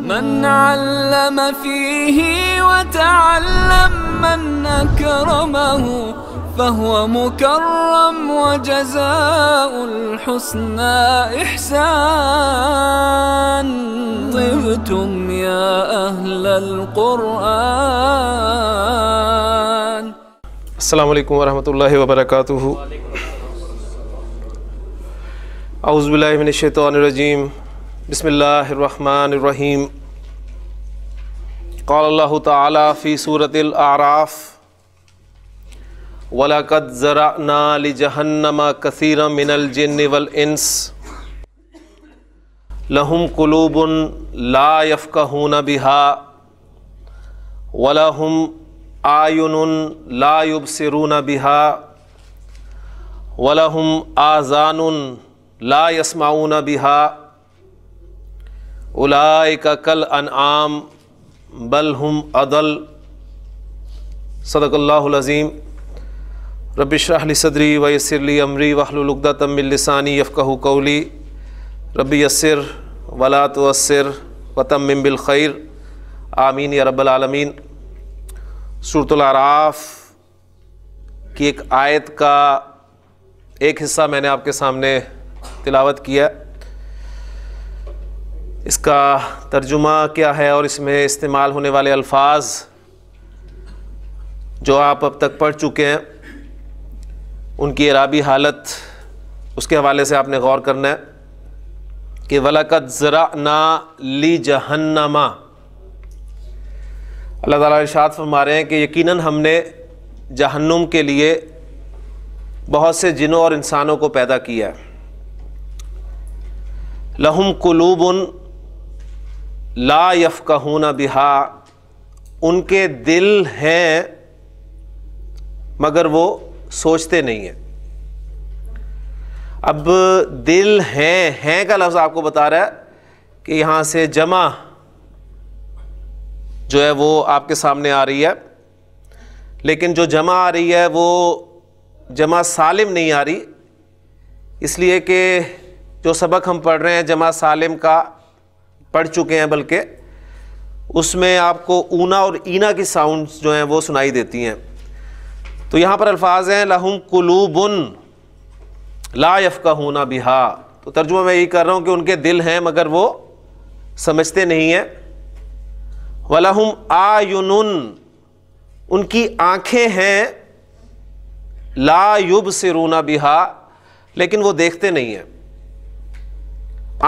من علم فيه وتعلم من أكرمه فهو مكرم وجزاء الحسنى إحسان طبتم يا أهل القرآن السلام عليكم ورحمة الله وبركاته أعوذ بالله من الشيطان الرجيم بسم الله الرحمن الرحيم قال الله تعالى في سورة الأعراف ولقد زرعنا لجهنم كثيرا من الجن والإنس لهم قلوب لا يفقهون بها ولهم آيون لا يبصرون بها ولهم آذان لا يسمعون بها उलाय का कल आम बल हम अदल सदकल्लाज़ीम रबिशाहली सदरी वसरली अमरी वहलुलगदा तमिलसानी यफ़क़ कौली रबी यसर वलात वसर वतम खैर आमीन या रबालमीन सूरतराफ़ की एक आयत का एक हिस्सा मैंने आपके सामने तिलावत किया इसका तर्जुमा क्या है और इसमें इस्तेमाल होने वाले अल्फाज जो आप अब तक पढ़ चुके हैं उनकी इराबी हालत उसके हवाले से आपने गौर करना है कि वलकत ज़रा ना ली जहन्नमा अल्लाह ताला इरशाद फरमा रहे हैं कि यकीनन हमने जहन्नुम के लिए बहुत से जिनों और इंसानों को पैदा किया है लहम कलूबन ला यफ़कहूना बिहा उनके दिल हैं मगर वो सोचते नहीं हैं अब दिल हैं हैं का लफ्ज़ आपको बता रहा है कि यहाँ से जमा जो है वो आपके सामने आ रही है लेकिन जो जमा आ रही है वो जमा सालिम नहीं आ रही इसलिए कि जो सबक हम पढ़ रहे हैं जमा सालिम का पढ़ चुके हैं बल्कि उसमें आपको ऊना और ईना की साउंड्स जो हैं वो सुनाई देती हैं तो यहाँ पर अल्फाज हैं लहम कुलूबन ला यफ़का बिहा तो तर्जुमा मैं यही कर रहा हूँ कि उनके दिल हैं मगर वो समझते नहीं हैं वलहम आयुन उनकी आँखें हैं ला युब से रूना बिहा लेकिन वो देखते नहीं हैं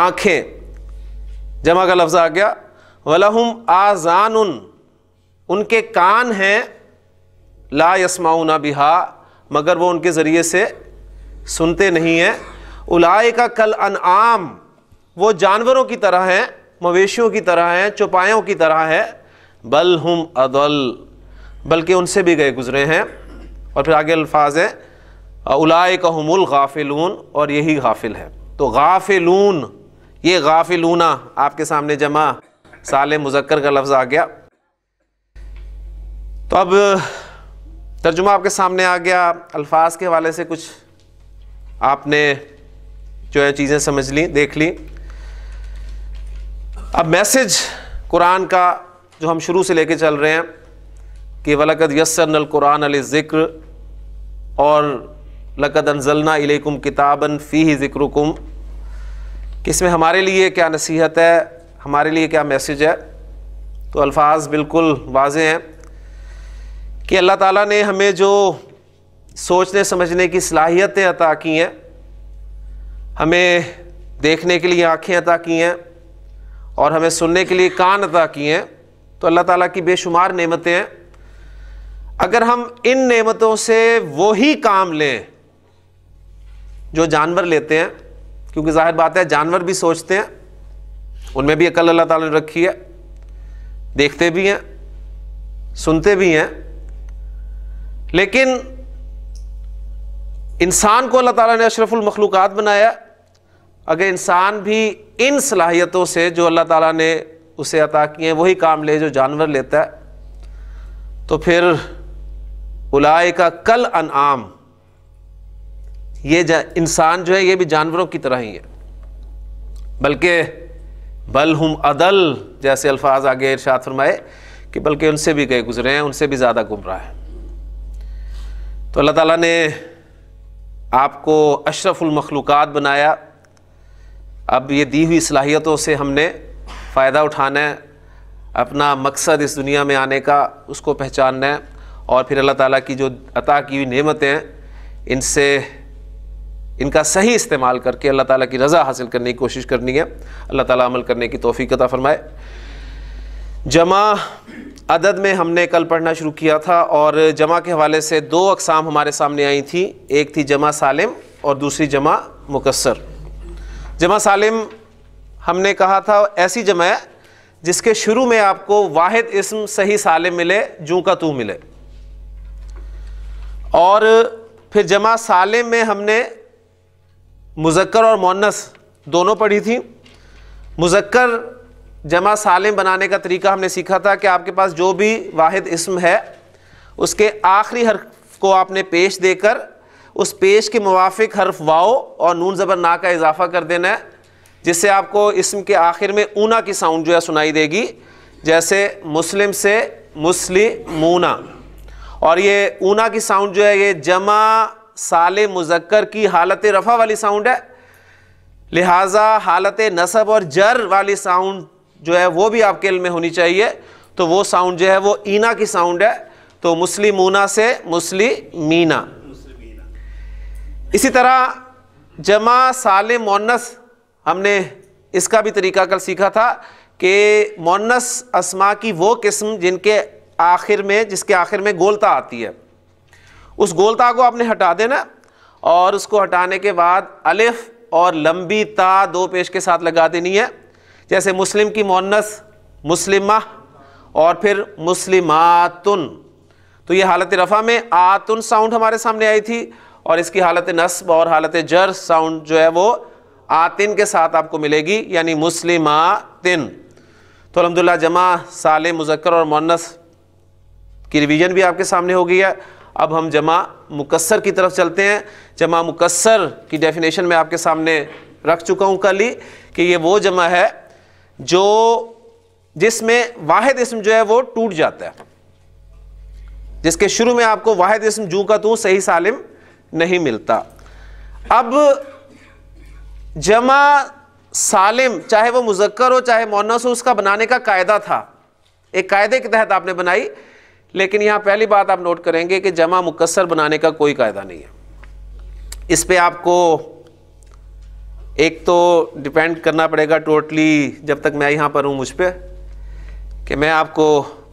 आँखें जमा का लफ्ज़ आ गया वलहम आज़ान उनके कान हैं ला यसमाउना बिहा मगर वो उनके ज़रिए से सुनते नहीं हैं उलाए का कल अनआम वो जानवरों की तरह हैं मवेशियों की तरह हैं चौपायों की तरह है बल हम अदल बल्कि उनसे भी गए गुजरे हैं और फिर आगे अल्फाज हैं उलाए का हमुल गाफिलून और यही गाफिल है तो गाफिलून ये गाफिलूना आपके सामने जमा साल मुजक्कर का लफ्ज़ आ गया तो अब तर्जुमा आपके सामने आ गया अल्फाज के हवाले से कुछ आपने जो है चीज़ें समझ ली देख ली अब मैसेज कुरान का जो हम शुरू से लेके चल रहे हैं कि वलकद यसर कुरान अल ज़िक्र और लकद अनजलना इलेकुम किताबन फ़ी ज़िक्रकुम इसमें हमारे लिए क्या नसीहत है हमारे लिए क्या मैसेज है तो अल्फाज बिल्कुल वाज हैं कि अल्लाह ताला ने हमें जो सोचने समझने की सलाहियतें अता की हैं हमें देखने के लिए आँखें अता की हैं और हमें सुनने के लिए कान अता किए हैं तो अल्लाह ताला की बेशुमार नेमतें हैं अगर हम इन नेमतों से वही काम लें जो जानवर लेते हैं क्योंकि जाहिर बात है जानवर भी सोचते हैं उनमें भी अकल अल्लाह ताला ने रखी है देखते भी हैं सुनते भी हैं लेकिन इंसान को अल्लाह ताला ने अशरफुल मखलूक़ात बनाया अगर इंसान भी इन सलाहियतों से जो अल्लाह ताला ने उसे अता किए हैं वही काम ले जो जानवर लेता है तो फिर उलाए का कल अनआम ये इंसान जो है ये भी जानवरों की तरह ही है बल्कि बल हम अदल जैसे अल्फाज आगे इर्शाद फरमाए कि बल्कि उनसे भी गए गुजरे हैं उनसे भी ज़्यादा गुमराह है तो अल्लाह ताला ने आपको अशरफुल मखलूक़ात बनाया अब ये दी हुई सलाहियतों से हमने फ़ायदा उठाना है अपना मकसद इस दुनिया में आने का उसको पहचानना है और फिर अल्लाह ताला की जो अता की हुई नेमतें इनसे इनका सही इस्तेमाल करके अल्लाह ताला की रज़ा हासिल करने की कोशिश करनी है अल्लाह ताला अमल करने की तोफ़ी अता फ़रमाए जमा अदद में हमने कल पढ़ना शुरू किया था और जमा के हवाले से दो अकसाम हमारे सामने आई थी एक थी जमा सालिम और दूसरी जमा मुकसर जमा सालिम हमने कहा था ऐसी जमा जिसके शुरू में आपको वाहिद इसम सही सालिम मिले जू का तू मिले और फिर जमा सालिम में हमने मुजक्कर और मोनस दोनों पढ़ी थी मुजक्कर जमा सालिम बनाने का तरीका हमने सीखा था कि आपके पास जो भी वाहिद इसम है उसके आखिरी हरफ़ को आपने पेश देकर उस पेश के मुवाफिक हरफ वाओ और नून ज़बर ना का इजाफा कर देना है जिससे आपको इसम के आखिर में ऊना की साउंड जो है सुनाई देगी जैसे मुस्लिम से मूना और ये ऊना की साउंड जो है ये जमा साल मुजक्कर की हालत रफ़ा वाली साउंड है लिहाजा हालत नसब और जर वाली साउंड जो है वो भी आपके में होनी चाहिए तो वो साउंड जो है वो ईना की साउंड है तो मूना से मीना इसी तरह जमा साल मोनस हमने इसका भी तरीका कल सीखा था कि मोनस असमा की वो किस्म जिनके आखिर में जिसके आखिर में गोलता आती है उस गोलता को आपने हटा देना और उसको हटाने के बाद अलिफ और लंबी ता दो पेश के साथ लगा देनी है जैसे मुस्लिम की मोनस मुस्लिमा और फिर मुस्लिमातुन तो ये हालत रफ़ा में आतुन साउंड हमारे सामने आई थी और इसकी हालत नस्ब और हालत जर साउंड जो है वो आतिन के साथ आपको मिलेगी यानी मुस्लिमातिन तो अलहमदिल्ला जमा साल मुजक्र और मोनस की रिवीजन भी आपके सामने हो गई है अब हम जमा मुकसर की तरफ चलते हैं जमा मुकसर की डेफिनेशन मैं आपके सामने रख चुका हूँ कल ही कि ये वो जमा है जो जिसमें वाहिद इसम जो है वो टूट जाता है जिसके शुरू में आपको वाहिद इसम जू का तू तो सही सालिम नहीं मिलता अब जमा सालिम चाहे वो मुजक्कर हो चाहे मोनस हो उसका बनाने का कायदा था एक कायदे के तहत आपने बनाई लेकिन यहाँ पहली बात आप नोट करेंगे कि जमा मुकसर बनाने का कोई कायदा नहीं है इस पर आपको एक तो डिपेंड करना पड़ेगा टोटली जब तक मैं यहाँ पर हूँ मुझ पर कि मैं आपको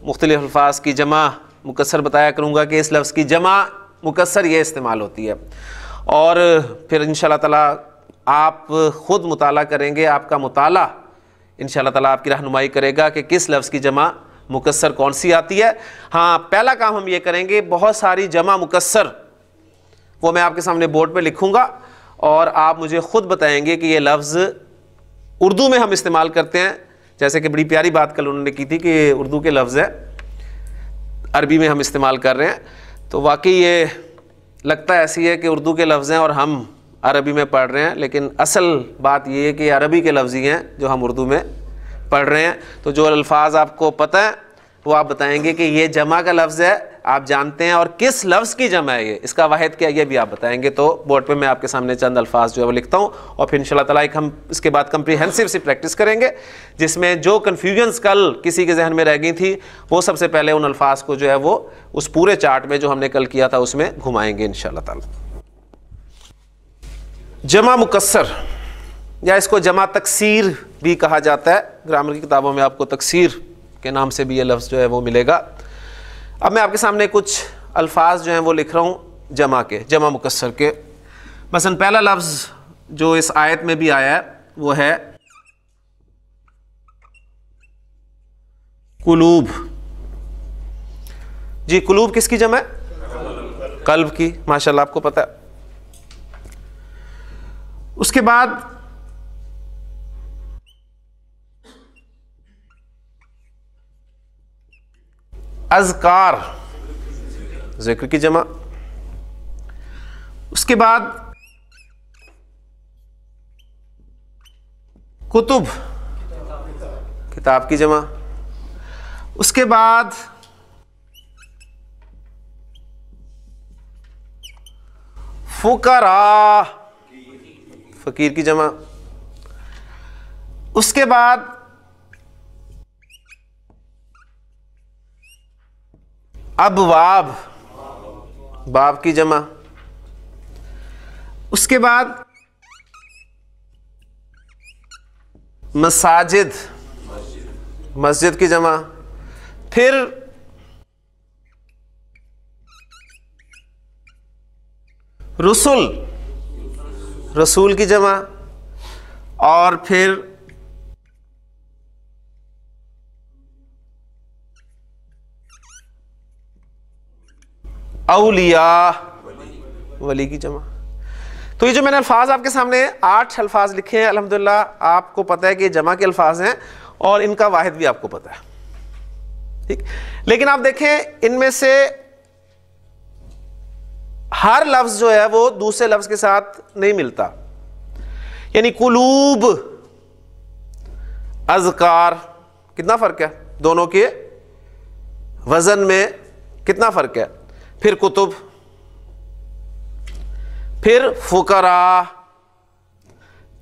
मुख्तलिफ अल्फाज की जमा मुकसर बताया करूँगा कि इस लफ्ज़ की जमा मुकसर यह इस्तेमाल होती है और फिर इन ताला आप ख़ुद मुताला करेंगे आपका मुताला इन ताला आपकी रहनुमाई करेगा कि किस लफ्ज़ की जमा मुकसर कौन सी आती है हाँ पहला काम हम ये करेंगे बहुत सारी जमा मुकसर वो मैं आपके सामने बोर्ड पे लिखूंगा और आप मुझे ख़ुद बताएंगे कि ये लफ्ज़ उर्दू में हम इस्तेमाल करते हैं जैसे कि बड़ी प्यारी बात कल उन्होंने की थी कि ये उर्दू के लफ्ज़ हैं अरबी में हम इस्तेमाल कर रहे हैं तो वाकई ये लगता ऐसी है कि उर्दू के लफ्ज़ हैं और हम अरबी में पढ़ रहे हैं लेकिन असल बात ये है कि अरबी के लफ्ज़ ही हैं जो हम उर्दू में पढ़ रहे हैं तो जो अल्फाज आपको पता है वो आप बताएंगे कि ये जमा का लफ्ज़ है आप जानते हैं और किस लफ्ज़ की जमा है ये इसका वाहिद क्या ये भी आप बताएंगे तो बोर्ड पे मैं आपके सामने चंद अल्फाज जो है वो लिखता हूँ और फिर इंशाल्लाह ताला एक हम इसके बाद कंप्रीहेंसिव से प्रैक्टिस करेंगे जिसमें जो कन्फ्यूजन्स कल किसी के जहन में रह गई थी वो सबसे पहले उन अल्फाज को जो है वो उस पूरे चार्ट में जो हमने कल किया था उसमें घुमाएंगे इन ताला जमा मुकसर या इसको जमा तकसीर भी कहा जाता है ग्रामर की किताबों में आपको तकसीर के नाम से भी ये लफ्ज़ जो है वो मिलेगा अब मैं आपके सामने कुछ अल्फाज जो हैं वो लिख रहा हूँ जमा के जमा मुकसर के मसन पहला लफ्ज़ जो इस आयत में भी आया है वो है कुलूब जी कुलूब किसकी जमा है कल्ब की माशाल्लाह आपको पता है उसके बाद अजकार जिक्र की जमा उसके बाद कुतुब किताब की जमा उसके बाद फुकरा फकीर की जमा उसके बाद अब वाब बाब की जमा उसके बाद मसाजिद मस्जिद की जमा फिर रसुल रसूल की जमा और फिर अलिया वली की जमा तो ये जो मैंने अल्फाज आपके सामने आठ अल्फाज लिखे हैं अलहमदिल्ला आपको पता है कि जमा के अल्फाज हैं और इनका वाहिद भी आपको पता है ठीक लेकिन आप देखें इनमें से हर लफ्ज जो है वो दूसरे लफ्ज के साथ नहीं मिलता यानी कुलूब अजकार कितना फर्क है दोनों के वजन में कितना फर्क है फिर कुतुब फिर फुकरा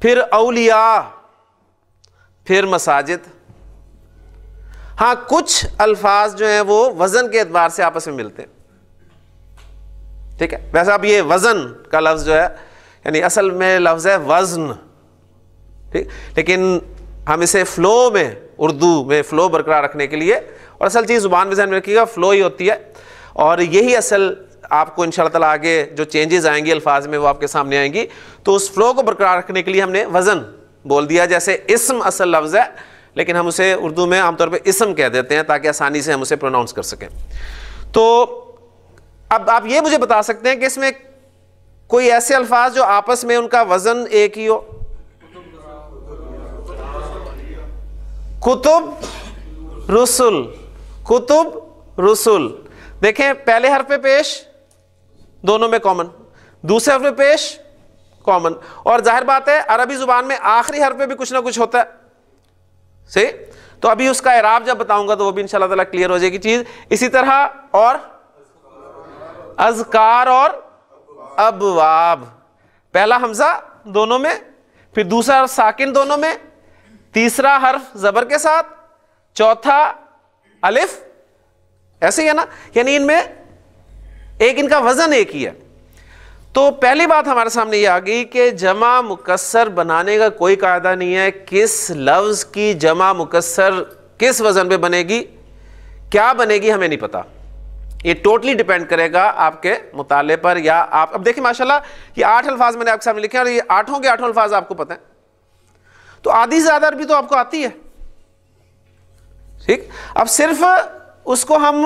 फिर अलिया फिर मसाजिद हाँ कुछ अल्फाज जो हैं वो वज़न के अतबार से आपस में मिलते हैं ठीक है वैसे अब ये वज़न का लफ्ज़ जो है यानी असल में लफ्ज़ है वज़न ठीक लेकिन हम इसे फ़्लो में उर्दू में फ़्लो बरकरार रखने के लिए और असल चीज़ ज़ुबान में जहन में रखिएगा फ़्लो ही होती है और यही असल आपको इन ताला आगे जो चेंजेस आएंगे अल्फाज में वो आपके सामने आएंगी तो उस फ़्लो को बरकरार रखने के लिए हमने वज़न बोल दिया जैसे इसम असल लफ्ज़ है लेकिन हम उसे उर्दू में आमतौर पर इसम कह देते हैं ताकि आसानी से हम उसे प्रोनाउंस कर सकें तो अब आप ये मुझे बता सकते हैं कि इसमें कोई ऐसे अल्फाज जो आपस में उनका वज़न एक ही हो कुतुब रसुल कुतुब रसुल देखें पहले हर्फ पे पेश दोनों में कॉमन दूसरे हर्फ पे पेश कॉमन और जाहिर बात है अरबी ज़ुबान में आखिरी हर्फ पे भी कुछ ना कुछ होता है सही तो अभी उसका इराब जब बताऊंगा तो वो भी इन ताला क्लियर हो जाएगी चीज़ इसी तरह और अजकार और अबवाब पहला हमजा दोनों में फिर दूसरा हर्फ साकिन दोनों में तीसरा हर्फ ज़बर के साथ चौथा अलिफ ऐसे ही है ना यानी इनमें एक इनका वजन एक ही है तो पहली बात हमारे सामने ये आ गई कि जमा मुकसर बनाने का कोई कायदा नहीं है किस लफ्ज़ की जमा मुकसर किस वज़न पे बनेगी क्या बनेगी हमें नहीं पता ये टोटली डिपेंड करेगा आपके मुताले पर या आप अब देखिए माशाल्लाह ये आठ अल्फाज मैंने आपके सामने लिखे और ये आठों के आठों अल्फाज आपको पता है तो आधी से ज़्यादा अरबी तो आपको आती है ठीक अब सिर्फ उसको हम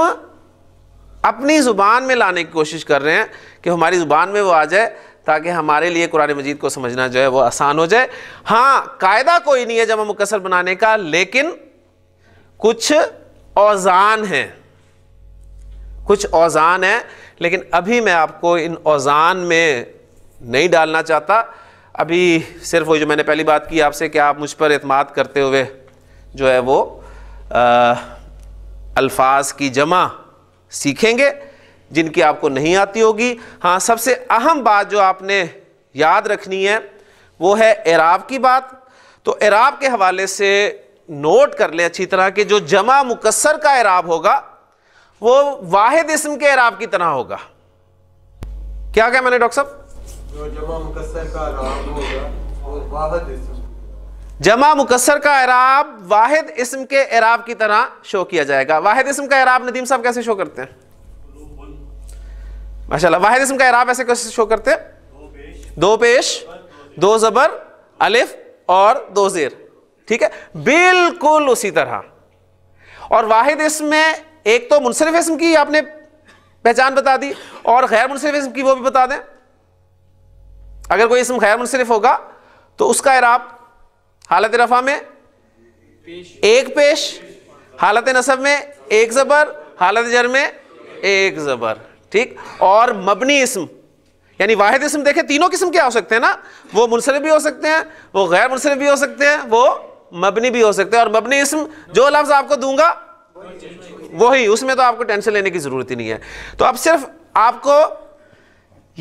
अपनी ज़ुबान में लाने की कोशिश कर रहे हैं कि हमारी ज़ुबान में वो आ जाए ताकि हमारे लिए कुरान मजीद को समझना जो है वो आसान हो जाए हाँ कायदा कोई नहीं है जमा मुकसर बनाने का लेकिन कुछ औजान हैं कुछ औजान हैं लेकिन अभी मैं आपको इन औजान में नहीं डालना चाहता अभी सिर्फ वही जो मैंने पहली बात की आपसे कि आप मुझ पर अतमाद करते हुए जो है वो आ, अल्फाज की जमा सीखेंगे जिनकी आपको नहीं आती होगी हाँ सबसे अहम बात जो आपने याद रखनी है वो है एराब की बात तो एराब के हवाले से नोट कर लें अच्छी तरह कि जो जमा मुकसर का एराब होगा वो वाहिद इसम के एराब की तरह होगा क्या क्या मैंने डॉक्टर साहब जो जमा मुकसर का एराब होगा वो वाहिद इसम जमा मुकसर का एराब वाहिद इसम के एराब की तरह शो किया जाएगा वाहिद इसम का एराब नदीम साहब कैसे शो करते हैं माशाल्लाह वाहिद इसम का एराब ऐसे कैसे शो करते हैं दो पेश दो जबर अलिफ और दो जेर ठीक है बिल्कुल उसी तरह और वाहिद इसम एक तो मुनसरफ इसम की आपने पहचान बता दी और गैर मुनसरफ इसम की वो भी बता दें अगर कोई इसम गैर मुनसरफ होगा तो उसका एराब हालत रफा में एक पेश हालत नसब में एक ज़बर हालत जर में एक ज़बर ठीक और मबनी इसम यानी वाहिद इसम देखे तीनों किस्म के हो सकते हैं ना वो मुनसरफ भी हो सकते हैं वो गैर मुनसरफ भी हो सकते हैं वो मबनी भी हो सकते हैं और मबनी इसम जो लफ्ज़ आपको दूंगा वही उसमें तो आपको टेंशन लेने की ज़रूरत ही नहीं है तो अब सिर्फ आपको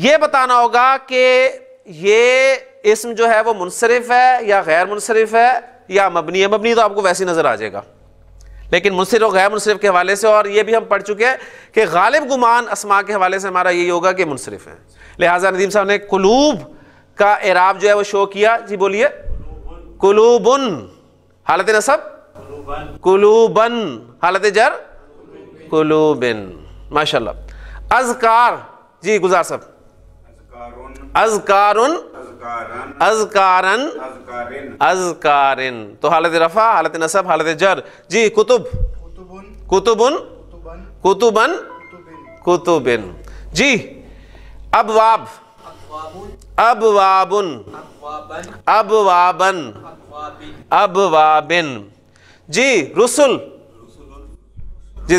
ये बताना होगा कि ये इसम जो है वो मुनसरफ है या गैर मुनसरफ है या मबनी है मबनी तो आपको वैसे ही नज़र आ जाएगा लेकिन मुनसर और गैर मुनसरफ के हवाले से और ये भी हम पढ़ चुके हैं कि गालिब गुमान असमा के हवाले से हमारा यही होगा कि मुनसरफ है लिहाजा नदीम साहब ने कुलूब का एराब जो है वो शो किया जी बोलिए कुलूबन हालत नसब कुलूबन हालत जर कुलूबिन माशा अजकार जी गुजार साहब अजकार अजकारन अजकारन तो हालत रफ़ा हालत नसब हालत जर जी कुतुब कुतुबन कुतुबन कुतुबिन जी अब अब वाब वाबन अब वाबन अब वाबिन जी रसुल जी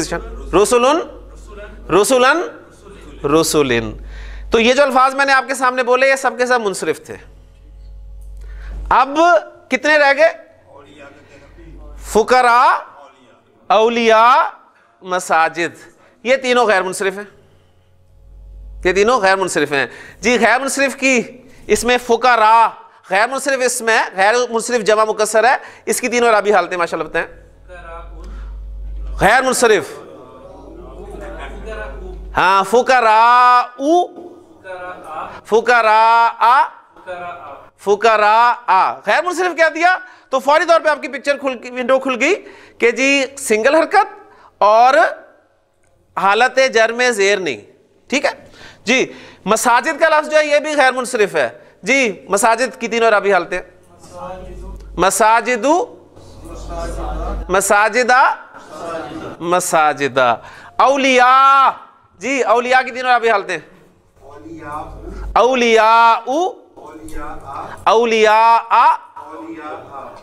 रसुलन रसुलन रसुलिन तो ये जो अल्फाज मैंने आपके सामने बोले ये सबके सब मुनसरफ थे अब कितने रह गए फुकरा अलिया मसाजिद ये तीनों गैर मुनसरफ हैं ये तीनों गैर मुनसरफ हैं जी गैर मुनसरफ की इसमें फुकरा गैर मुनसरफ इसमें गैर मुनसरफ जमा मुकसर है इसकी तीनों राबी हालतें माशा हैं गैर मुनसरफ हाँ फुकरा फुकरा आ फुकरा आ खैर मुनसिफ क्या दिया तो फौरी तौर पे आपकी पिक्चर खुल विंडो खुल गई कि जी सिंगल हरकत और हालत जर में जेर नहीं ठीक है जी मसाजिद का लफ्ज़ जो है ये भी गैर मुनसरफ है जी मसाजिद की तीन और रबी हालतें मसाजिदू मसाजिदा मसाजिदा अलिया जी अलिया की तीन और रबी हालतें औलिया अलिया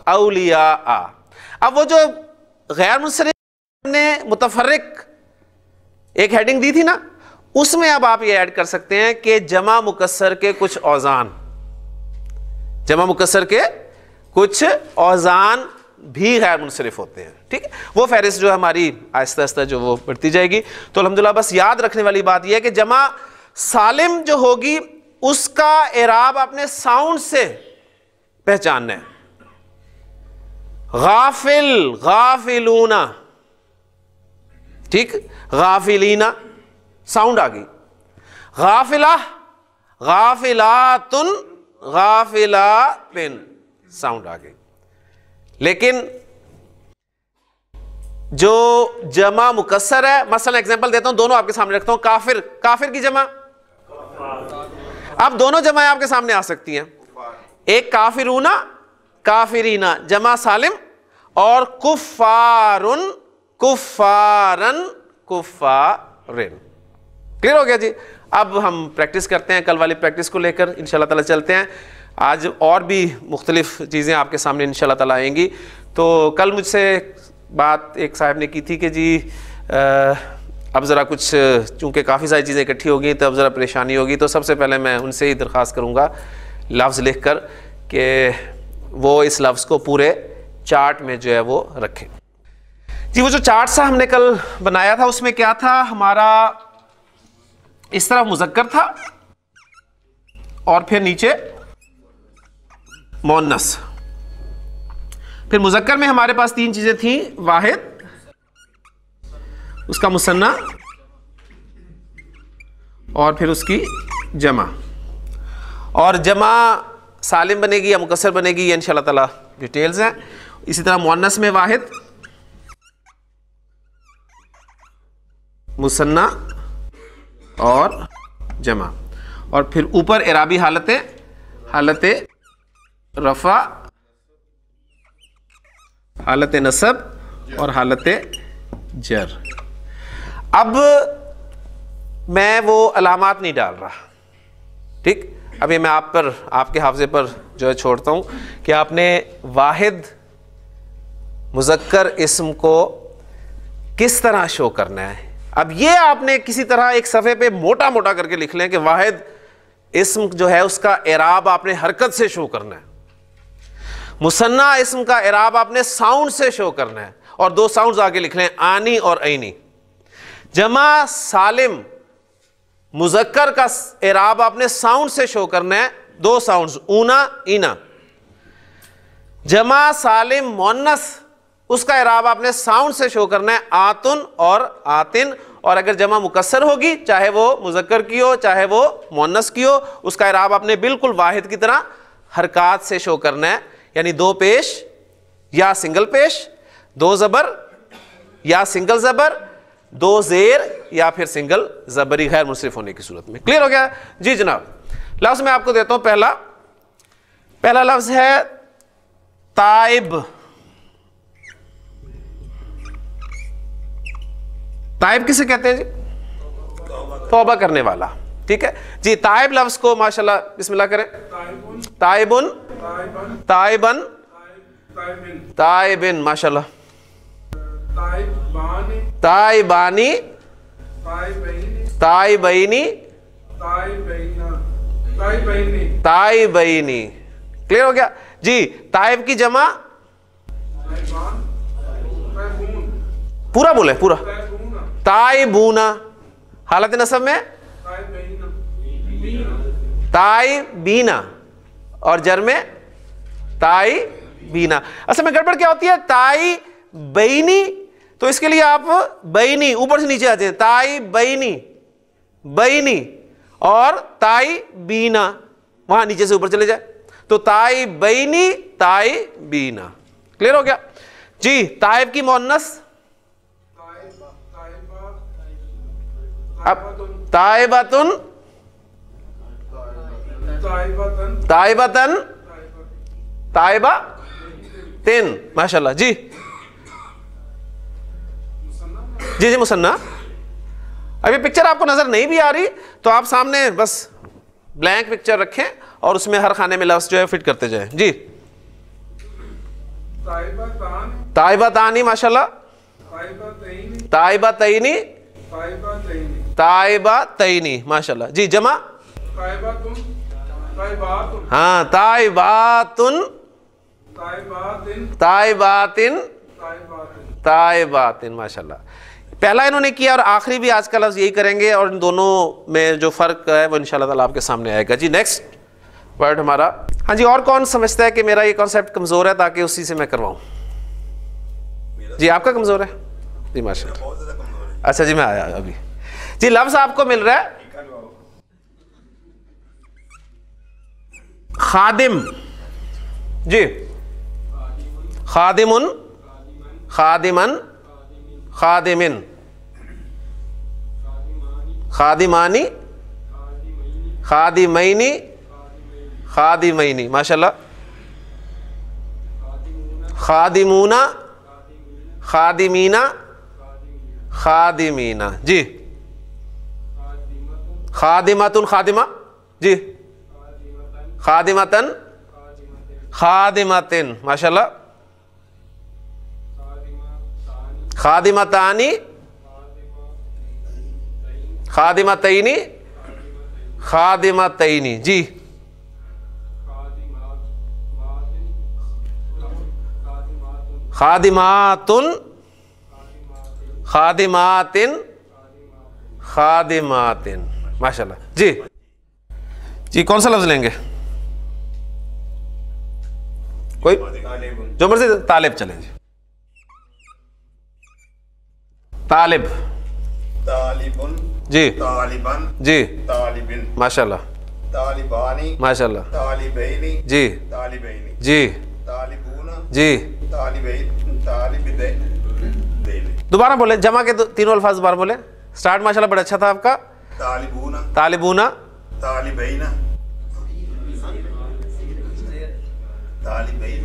आ औलिया आ अब वो जो गैर मुनसरफ ने मुतफरक एक हेडिंग दी थी ना उसमें अब आप ये ऐड कर सकते हैं कि जमा मुकसर के कुछ औजान जमा मुकसर के कुछ औजान भी गैर मुनसरफ होते हैं ठीक है वो फहरिस्त जो हमारी आहिस्ता आहिस्ता जो वो बढ़ती जाएगी तो अलहमदिल्ला बस याद रखने वाली बात यह है कि जमा सालिम जो होगी उसका एराब अपने साउंड से पहचानना है गाफिल गाफिलूना ठीक गाफिलीना साउंड आ गई गाफिला गाफिलातुन गाफिला पिन साउंड आ गई लेकिन जो जमा मुकसर है मसल एग्जांपल देता हूं दोनों आपके सामने रखता हूं काफिर काफिर की जमा अब दोनों जमाएं आपके सामने आ सकती हैं एक काफिरूना काफिरीना जमा सालिम और कुफारुन कुफारन कुफारिन क्लियर हो गया जी अब हम प्रैक्टिस करते हैं कल वाली प्रैक्टिस को लेकर इन ताला चलते हैं आज और भी मुख्तलिफ चीज़ें आपके सामने इन ताला आएंगी तो कल मुझसे बात एक साहब ने की थी कि जी आ, अब ज़रा कुछ चूँकि काफ़ी सारी चीज़ें इकट्ठी होगी तो अब ज़रा परेशानी होगी तो सबसे पहले मैं उनसे ही दरख्वास्त करूँगा लफ्ज़ लिख कर कि वो इस लफ्ज़ को पूरे चार्ट में जो है वो रखें जी वो जो चार्ट सा हमने कल बनाया था उसमें क्या था हमारा इस तरह मुजक्कर था और फिर नीचे मोनस फिर मुजक्कर में हमारे पास तीन चीज़ें थी वाहिद उसका मुसन्ना और फिर उसकी जमा और जमा सालिम बनेगी या मुकसर बनेगी ये इन ताला डिटेल्स हैं इसी तरह मुन्नस में वाहिद मुसन्ना और जमा और फिर ऊपर एराबी हालतें हालत रफ़ा हालत नसब और हालत जर अब मैं वो अलामत नहीं डाल रहा ठीक अभी मैं आप पर आपके हाफजे पर जो है छोड़ता हूँ कि आपने वाहिद मुजक्कर इसम को किस तरह शो करना है अब ये आपने किसी तरह एक सफ़े पे मोटा मोटा करके लिख लें कि वाहिद इसम जो है उसका एराब आपने हरकत से शो करना है मुसन्ना इसम का एराब आपने साउंड से शो करना है और दो साउंड आगे लिख लें आनी और ऐनी जमा सालिम मुजक्कर का एराब आपने साउंड से शो करना है दो साउंड्स ऊना ईना जमा सालिम मोनस उसका एराब आपने साउंड से शो करना है आतुन और आतिन और अगर जमा मुकसर होगी चाहे वो मुजक्कर की हो चाहे वो मोनस की हो उसका एराब आपने बिल्कुल वाहिद की तरह हरकत से शो करना है यानी दो पेश या सिंगल पेश दो ज़बर या सिंगल ज़बर दो जेर या फिर सिंगल जबरी गैर मुनसिफ होने की सूरत में क्लियर हो गया जी जनाब लफ्ज़ मैं आपको देता हूं पहला पहला लफ्ज़ है ताइब ताइब किसे कहते हैं जी तोबा करने वाला ठीक है जी ताइब लफ्ज़ को माशाल्लाह बिस्मिल्लाह करें ताइबुन ताइबन ताइबिन माशाल्लाह ताई बानी ताई बहनी ताई बहनी क्लियर हो गया जी ताइब की जमा पूरा बोले पूरा ताई बूना हालत नसब में ताई बीना और जर में ताई बीना असल अच्छा, में गड़बड़ क्या होती है ताई बहनी तो इसके लिए आप बैनी ऊपर से नीचे आते हैं ताई बैनी बैनी और ताई बीना वहां नीचे से ऊपर चले जाए तो ताई बैनी ताई बीना क्लियर हो गया जी ताइब की मोहनस अब ताइबातुन ताइबातन ताइबा तीन माशाल्लाह जी जी जी मुसन्ना अभी पिक्चर आपको नज़र नहीं भी आ रही तो आप सामने बस ब्लैंक पिक्चर रखें और उसमें हर खाने में लफ्ज़ जो है फिट करते जाए जी ताइबा तानी माशाल्लाह ताइबा तईनी ताइबा तईनी माशाल्लाह जी जमा हाँ ताइबातुन ताइबातिन ताइबातिन ताइबातिन माशाल्लाह पहला इन्होंने किया और आखिरी भी आज का लफ्ज़ यही करेंगे और इन दोनों में जो फ़र्क है वो इन ताला आपके सामने आएगा जी नेक्स्ट वर्ड हमारा हाँ जी और कौन समझता है कि मेरा ये कॉन्सेप्ट कमज़ोर है ताकि उसी से मैं करवाऊँ जी आपका कमज़ोर है जी माशा अच्छा जी मैं आया अभी जी लफ्ज़ आपको मिल रहा है खादिम जी खादिम खादिमन खादिमिन खादिमानी खादिमैनी खादिमैनी माशाल्लाह खादिमूना खादिमीना खादिमीना जी खादिमतुन खादिमा जी खादिमतन खादिमतिन माशाल्लाह खादिमतानी खादिमतनी खादिमतनी जी खादिमातुन खादिमातिन खादिमातिन माशाल्लाह जी जी कौन सा लफ्ज लेंगे कोई जो मर्जी तालिब चलेंगे तालिब तालिबुन जी तालिबन जी तालिबिन माशाल्लाह तालिबानी माशाल्लाह तालिबैनी जी तालिबैनी जी तालिबून जी तालिबैन तालिबिदैन दोबारा बोले जमा के तीनों अल्फाज बार बोले स्टार्ट माशाल्लाह बड़ा अच्छा था आपका तालिबूना तालिबूना तालिबैना तालिबैन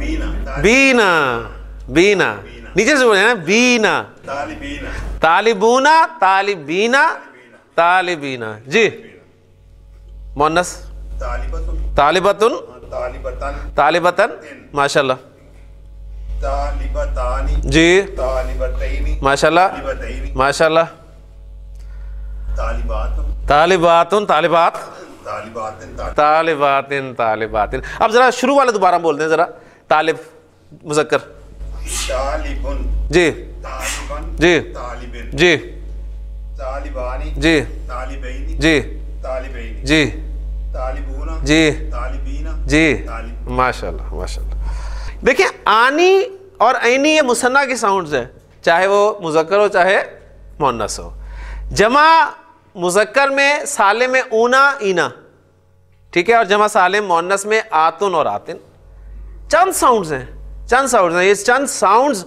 बीना बीना बीना नीचे से बोले ना बीना तालिबूना तालिबीना तालिबीना जी मोनस तालिबतुन हाँ, तालिबतन माशाल्लाह जी माशाल्लाह माशाल्लाह तालिबातुन तालिबात तालिबातिन तालिबातिन अब ज़रा शुरू वाले दोबारा बोल हैं ज़रा तालिब मुजक्कर तालिबुन जी तालिबन जी तालिबिन जी तालिबानी जी तालिबैनी जी तालिबैनी जी जी तालिबीना जी माशाल्लाह माशाल्लाह देखिए आनी और ऐनी ये मुसन्ना के साउंड्स है चाहे वो मुजक्कर हो चाहे मोनस हो जमा मुजक्कर में साले में ऊना ईना ठीक है और जमा साले मोनस में आतुन और आतिन चंद साउंड्स हैं चंद साउंड ये चंद साउंड्स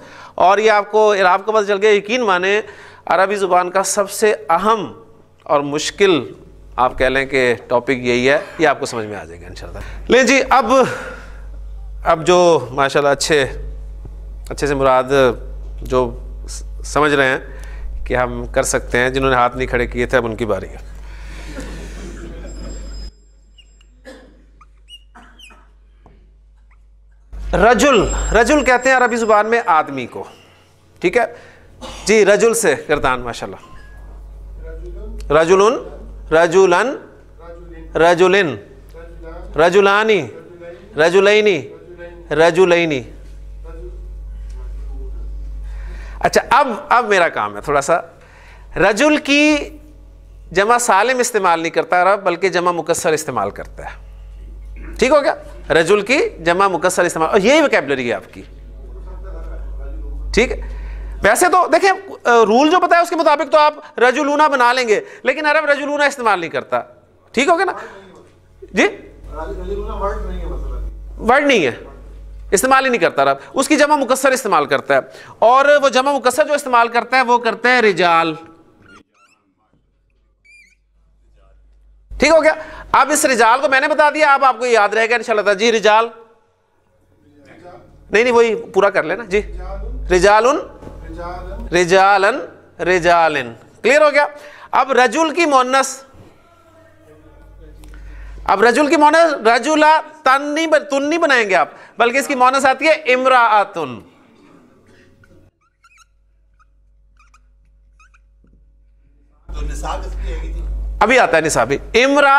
और ये आपको आपको पता चल गया यकीन माने अरबी ज़ुबान का सबसे अहम और मुश्किल आप कह लें कि टॉपिक यही है ये आपको समझ में आ जाएगा इन ले जी अब अब जो माशाल्लाह अच्छे अच्छे से मुराद जो समझ रहे हैं कि हम कर सकते हैं जिन्होंने हाथ नहीं खड़े किए थे अब उनकी बारी है रजुल रजुल कहते हैं अरबी ज़ुबान में आदमी को ठीक है जी रजुल से गर्दान माशाल्लाह रजुलन रजुलन रजुलिन रजुलानी रजुलैनी रजुलैनी अच्छा अब अब मेरा काम है थोड़ा सा रजुल की जमा सालिम इस्तेमाल नहीं करता अरब बल्कि जमा मुकसर इस्तेमाल करता है ठीक हो गया रजुल की जमा मुकसर इस्तेमाल और यही वैकेबलरी है आपकी ठीक है वैसे तो देखिए रूल जो बताया उसके मुताबिक तो आप रजुलूना बना लेंगे लेकिन अरब रजुलूना इस्तेमाल नहीं करता ठीक हो गया ना जी वर्ड नहीं है इस्तेमाल ही नहीं करता अरब उसकी जमा मुकसर इस्तेमाल करता है और वो जमा मुकसर जो इस्तेमाल करता है वो करता है रिजाल ठीक हो गया अब इस रिजाल को मैंने बता दिया अब आपको याद रहेगा इनशाला जी रिजाल नहीं नहीं वही पूरा कर लेना जी रिजालन रिजालन रिजालन क्लियर हो गया अब रजुल की मोनस अब रजुल की मोनस रजुला तन नहीं तुन नहीं बनाएंगे आप बल्कि इसकी मोनस आती है इमरातुन अभी आता है निसाबी इमरा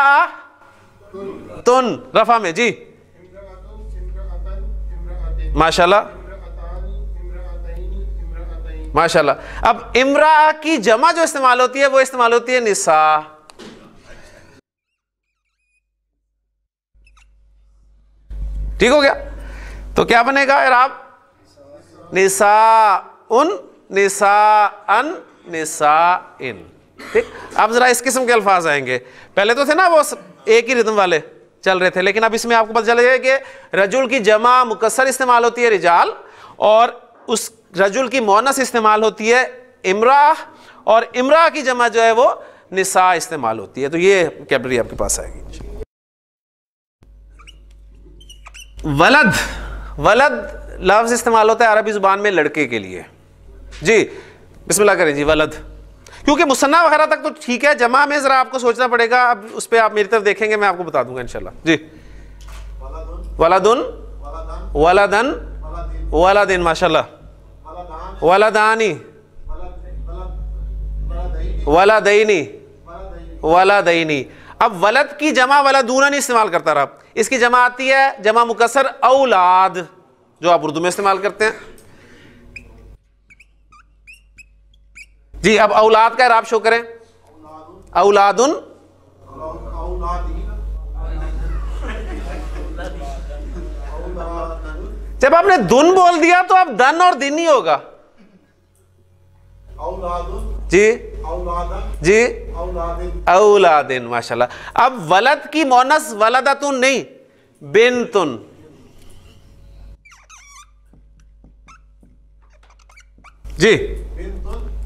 तुन रफा में जी माशाल्लाह माशाल्लाह अब इमरा की जमा जो इस्तेमाल होती है वो इस्तेमाल होती है निसा ठीक हो गया तो क्या बनेगा इराब निसा उन निसा अन निसा इन ठीक अब ज़रा इस किस्म के अल्फाज आएंगे पहले तो थे ना वो एक ही रिदम वाले चल रहे थे लेकिन अब इसमें आपको पता चलेगा कि रजुल की जमा मुकसर इस्तेमाल होती है रिजाल और उस रजुल की मोनस इस्तेमाल होती है इमरा और इमरा की जमा जो है वो निसा इस्तेमाल होती है तो ये कैबरी आपके पास आएगी वलद वलद लफ्ज़ इस्तेमाल होता है अरबी ज़ुबान में लड़के के लिए जी बिस्मिल्लाह करें जी वलद क्योंकि मुसन्ना वगैरह तक तो ठीक है जमा में ज़रा आपको सोचना पड़ेगा अब उस पर आप मेरी तरफ देखेंगे मैं आपको बता दूंगा इनशाला जी वलादुन वाला वलादिन माशाला दईनी वाला दईनी अब वलद की जमा वाला दूना नहीं इस्तेमाल करता रहा इसकी जमा आती है जमा मुकसर औलाद जो आप उर्दू में इस्तेमाल करते हैं जी अब औलाद का राब शो करें औलादुन जब आपने दुन बोल दिया तो अब दन और दिन ही होगा जी जी औलादिन माशाल्लाह अब वलद की मोनस वलदातुन नहीं बिन तुन जी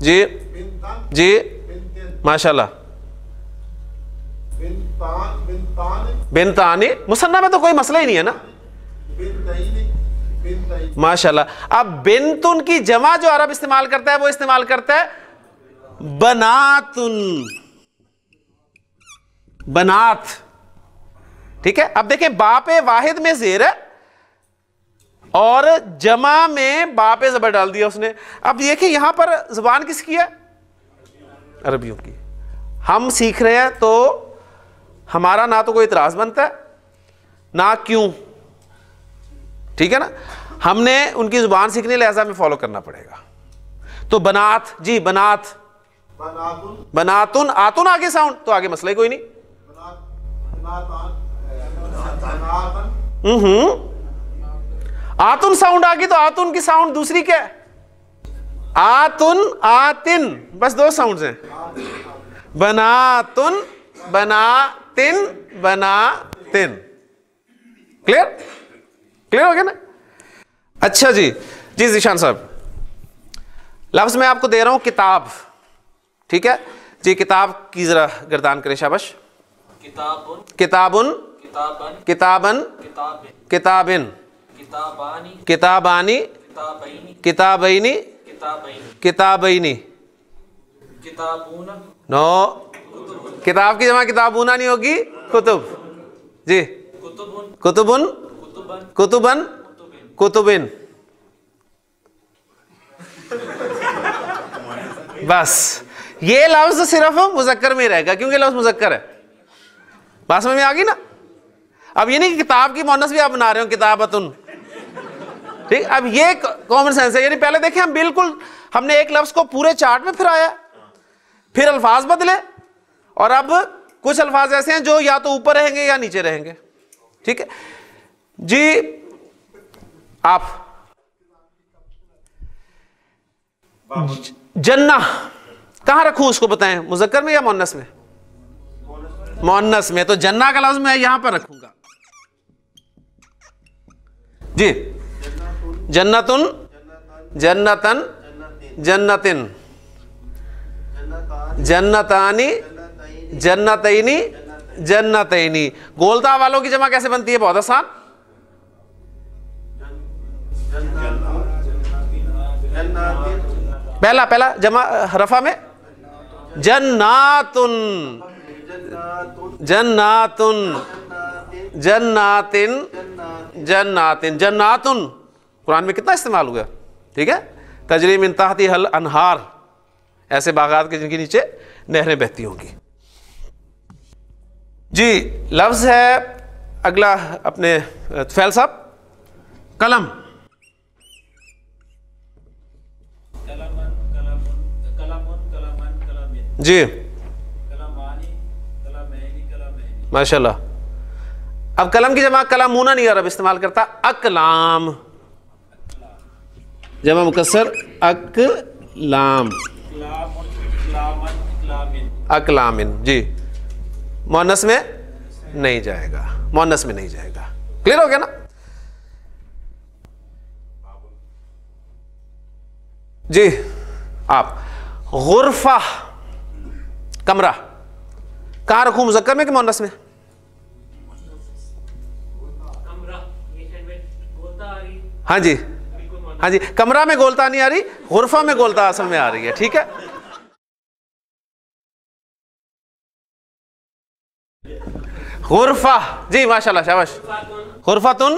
जी जी माशाल्लाह बिन तानी मुसन्ना में तो कोई मसला ही नहीं है ना माशाल्लाह अब तुन की जमा जो अरब इस्तेमाल करता है वो इस्तेमाल करता है बनातुन बनात ठीक है अब देखें बाप वाहिद में जेर है और जमा में बाप जबर डाल दिया उसने अब देखिए यहां पर जुबान किसकी है अरबियों की हम सीख रहे हैं तो हमारा ना तो कोई इतराज़ बनता है ना क्यों ठीक है ना हमने उनकी ज़ुबान सीखने लिहाजा में फॉलो करना पड़ेगा तो बनात जी बनात बनातुन आतुन आगे साउंड तो आगे मसला ही कोई नहीं बनात, हम्म, हम्म। आतुन साउंड आगे तो आतुन की साउंड दूसरी क्या है आतुन आतिन बस दो साउंड हैं बनातुन बना तिन क्लियर क्लियर हो गया ना अच्छा जी जी जीशान साहब लफ्ज मैं आपको दे रहा हूं किताब ठीक है जी किताब की जरा गिरदान करें शाबाश किताबुन किताबुन किताबन किताबन किताबिन किताबानी किताबानी किताबैनी नहीं नो किताब की जमा किताबूना नहीं होगी कुतुब जी कुतुबन कुतुबन कुतुबिन बस ये लफ्ज तो सिर्फ मुजक्कर में रहेगा क्योंकि लफ्ज मुजक्कर है बस में आ गई ना अब ये नहीं कि किताब की मोनस भी आप बना रहे हो किताबतुन ठीक अब ये कॉमन सेंस है यानी पहले देखें हम बिल्कुल हमने एक लफ्ज को पूरे चार्ट में फिराया फिर अल्फाज बदले और अब कुछ अल्फाज ऐसे हैं जो या तो ऊपर रहेंगे या नीचे रहेंगे ठीक है जी आप जन्ना कहां रखूं उसको बताएं मुजक्कर में या मोनस में मोनस में तो जन्ना का लफ्ज मैं यहां पर रखूंगा जी जन्नतुन जन्नतन जन्नतिन जन्नतानी जन्नतनी जन्नतनी गोलता वालों की जमा कैसे बनती है बहुत आसान पहला पहला जमा रफा में जन्नातुन जन्नातुन जन्नातिन जन्नातिन जन्नातुन कुरान में कितना इस्तेमाल हुआ ठीक है तजरी में हल अनहार ऐसे बागात के जिनके नीचे नहरें बहती होंगी जी लफ्ज़ है अगला अपने फैल साहब कलम जी माशाल्लाह अब कलम की जमा कलामूना नहीं अरब इस्तेमाल करता अकलाम जमा मुकसर अक लाम अकलामिन जी मोनस में नहीं जाएगा मोनस में नहीं जाएगा क्लियर हो गया ना जी आप गुरफा कमरा कहां रखू मुजक्कर में कि मोनस में हाँ जी हाँ जी कमरा में गोलता नहीं आ रही गुरफा में गोलता असल में आ रही है ठीक है गुरफा जी माशाल्लाह शाबाश गुरफातुन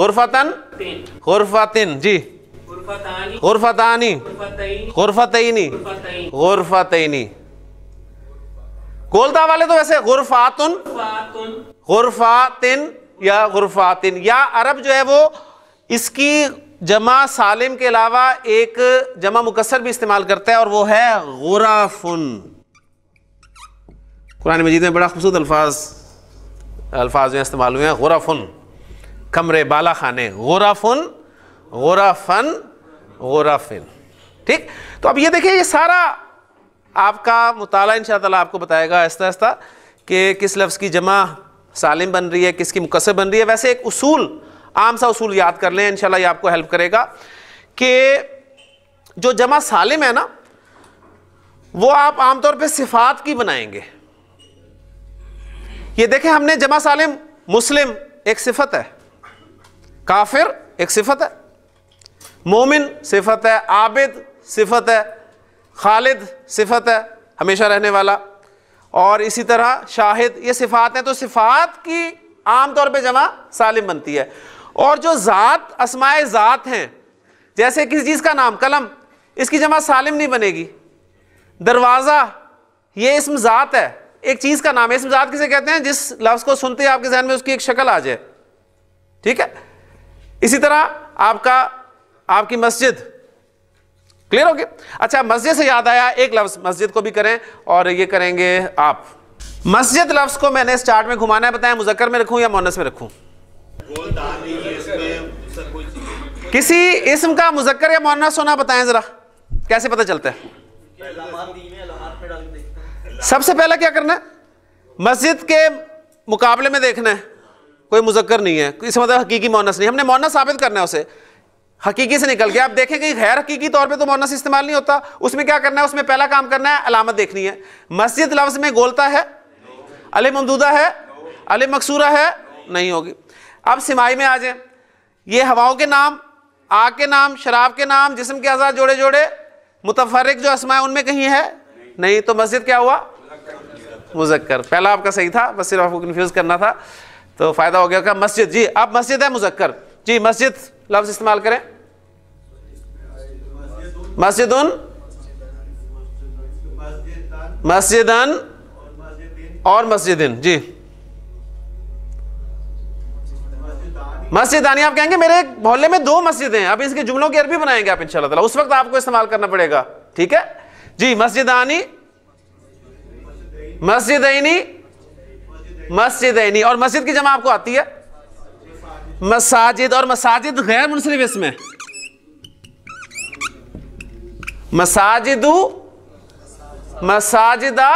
गुरफातन गुरफातिन जी गुरफतानी गुरफतनी गुरफतनी गोलता वाले तो वैसे गुरफातुन गुरफातिन या गुरफातिन या अरब जो है वो इसकी जमा सालिम के अलावा एक जमा मुकसर भी इस्तेमाल करता है और वो है गुराफुन कुरान मजीद में बड़ा खूबसूरत अल्फाज अल्फाज में इस्तेमाल हुए हैं गुराफुन कमरे बाला खाने गुराफुन गुराफन गुराफिन ठीक तो अब ये देखिए ये सारा आपका मुताला इन शाला आपको बताएगा आहिस्ता आहिस्ता कि किस लफ्ज़ की जमा सालिम बन रही है किसकी मुकसर बन रही है वैसे एक उसूल आम सा उसूल याद कर लें इनशाला ये आपको हेल्प करेगा कि जो जमा सालिम है ना वो आप आमतौर पर सिफात की बनाएंगे ये देखें हमने जमा सालिम मुस्लिम एक सिफत है काफिर एक सिफत है मोमिन सिफत है आबिद सिफत है खालिद सिफत है हमेशा रहने वाला और इसी तरह शाहिद ये सिफात हैं तो सिफात की आमतौर पर जमा सालिम बनती है और जो ज़ात असमाय ज़ात हैं जैसे किसी चीज़ का नाम कलम इसकी जमा सालिम नहीं बनेगी दरवाज़ा ये इसम ज़ात है एक चीज़ का नाम है इसम ज़ात किसे कहते हैं जिस लफ्ज़ को सुनते ही आपके जहन में उसकी एक शक्ल आ जाए ठीक है इसी तरह आपका आपकी मस्जिद क्लियर हो गया अच्छा मस्जिद से याद आया एक लफ्ज़ मस्जिद को भी करें और ये करेंगे आप मस्जिद लफ्ज़ को मैंने स्टार्ट में घुमाना है बताएं मुजक्कर में रखूं या मोनस में रखूं किसी इसम का मुजक्कर या मोना होना बताएं ज़रा कैसे पता चलता है सबसे पहला क्या करना है मस्जिद के मुकाबले में देखना है कोई मुजक्कर नहीं है इस मतलब हकीकी मोनस नहीं हमने मोनस साबित करना है उसे हकीकी से निकल के आप देखें कि गैर हकीकी तौर पे तो मोनस इस्तेमाल नहीं होता उसमें क्या करना है उसमें पहला काम करना है अलामत देखनी है मस्जिद लफ्ज़ में गोलता है अले ममदूदा है अले मकसूरा है नहीं होगी अब सिमाई में आ जाए ये हवाओं के नाम आग के नाम शराब के नाम जिसम के आज़ाद जोड़े जोड़े मुतफरक जो आसमाय उनमें कहीं है नहीं, नहीं तो मस्जिद क्या हुआ मुजक्कर पहला आपका सही था बस सिर्फ आपको कन्फ्यूज़ करना था तो फ़ायदा हो गया क्या मस्जिद जी अब मस्जिद है मुजक्कर जी मस्जिद लफ्ज़ इस्तेमाल करें मस्जिद उन मस्जिद और मस्जिद जी मस्जिद यानी आप कहेंगे मेरे मोहल्ले में दो मस्जिद हैं अब इसके जुमलों की अरबी बनाएंगे आप इनशाला उस वक्त आपको इस्तेमाल करना पड़ेगा ठीक है जी मस्जिद आनी मस्जिद आनी मस्जिद आनी और मस्जिद की जमा आपको आती है मसाजिद और मसाजिद गैर मुनसरफ इसमें मसाजिदू मसाजिदा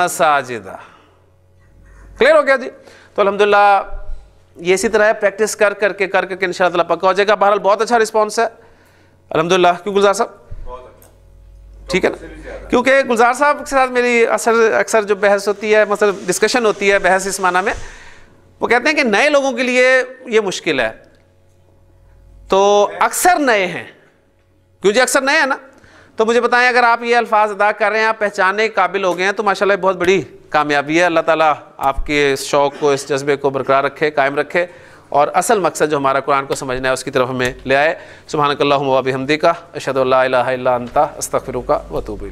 मसाजिदा क्लियर हो गया जी तो अलहमदुल्ला ये इसी तरह प्रैक्टिस कर करके कर करके इन शाला पक्का हो जाएगा बहरहाल बहुत अच्छा रिस्पॉन्स है अलहमदिल्ला क्यों गुलजार साहब अच्छा। ठीक है ना क्योंकि गुलजार साहब के साथ मेरी असर अक्सर जो बहस होती है मतलब डिस्कशन होती है बहस इस माना में वो कहते हैं कि नए लोगों के लिए ये मुश्किल है तो अक्सर नए हैं क्योंकि अक्सर नए हैं ना तो मुझे बताएं अगर आप ये अल्फाज अदा कर रहे हैं आप पहचाने काबिल हो गए हैं तो माशाल्लाह बहुत बड़ी कामयाबी है अल्लाह ताला आपके इस शौक़ को इस जज्बे को बरकरार रखे कायम रखे और असल मकसद जो हमारा कुरान को समझना है उसकी तरफ हमें ले आए सुबहानकल्ला हमदी का अशद अंता अस्तफ़िर का वतूब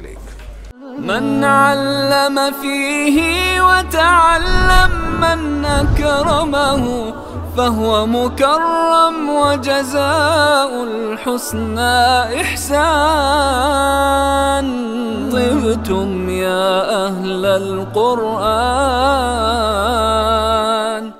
من علم فيه وتعلم من أكرمه فهو مكرم وجزاء الحسنى إحسان طبتم يا أهل القرآن